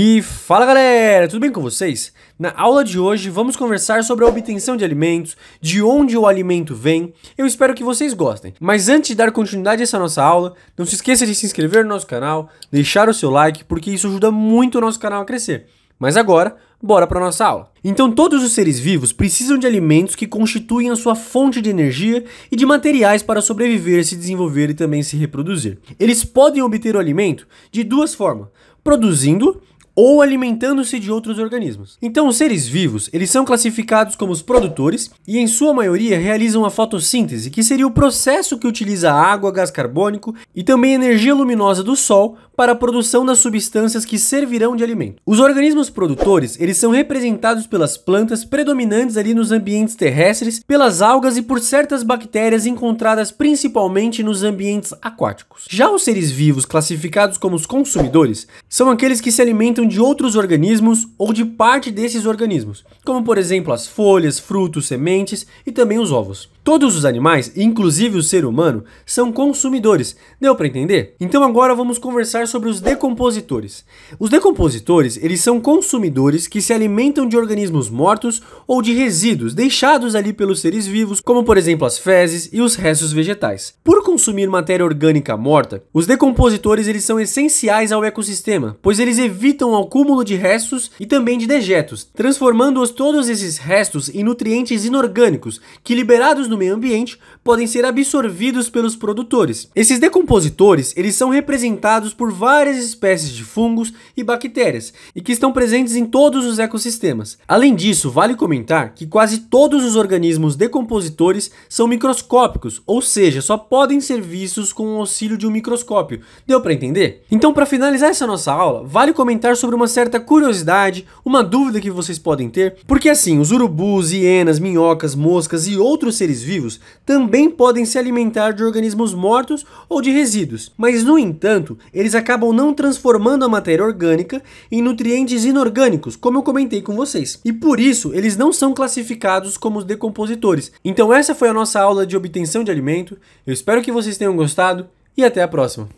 E fala galera, tudo bem com vocês? Na aula de hoje vamos conversar sobre a obtenção de alimentos, de onde o alimento vem. Eu espero que vocês gostem. Mas antes de dar continuidade a essa nossa aula, não se esqueça de se inscrever no nosso canal, deixar o seu like, porque isso ajuda muito o nosso canal a crescer. Mas agora, bora para nossa aula. Então, todos os seres vivos precisam de alimentos que constituem a sua fonte de energia e de materiais para sobreviver, se desenvolver e também se reproduzir. Eles podem obter o alimento de duas formas: produzindo ou alimentando-se de outros organismos. Então, os seres vivos, eles são classificados como os produtores e em sua maioria realizam a fotossíntese, que seria o processo que utiliza água, gás carbônico e também energia luminosa do sol para a produção das substâncias que servirão de alimento. Os organismos produtores, eles são representados pelas plantas predominantes ali nos ambientes terrestres, pelas algas e por certas bactérias encontradas principalmente nos ambientes aquáticos. Já os seres vivos classificados como os consumidores são aqueles que se alimentam de outros organismos ou de parte desses organismos, como por exemplo as folhas, frutos, sementes e também os ovos. Todos os animais, inclusive o ser humano, são consumidores. Deu para entender? Então agora vamos conversar sobre os decompositores. Os decompositores, eles são consumidores que se alimentam de organismos mortos ou de resíduos deixados ali pelos seres vivos, como por exemplo as fezes e os restos vegetais. Por consumir matéria orgânica morta, os decompositores eles são essenciais ao ecossistema, pois eles evitam o acúmulo de restos e também de dejetos, transformando os todos esses restos em nutrientes inorgânicos que liberados no meio ambiente podem ser absorvidos pelos produtores. Esses decompositores, eles são representados por várias espécies de fungos e bactérias, e que estão presentes em todos os ecossistemas. Além disso, vale comentar que quase todos os organismos decompositores são microscópicos, ou seja, só podem ser vistos com o auxílio de um microscópio. Deu para entender? Então, para finalizar essa nossa aula, vale comentar sobre uma certa curiosidade, uma dúvida que vocês podem ter, porque assim, os urubus, hienas, minhocas, moscas e outros seres seres vivos também podem se alimentar de organismos mortos ou de resíduos, mas no entanto, eles acabam não transformando a matéria orgânica em nutrientes inorgânicos, como eu comentei com vocês. E por isso, eles não são classificados como os decompositores. Então essa foi a nossa aula de obtenção de alimento. Eu espero que vocês tenham gostado e até a próxima.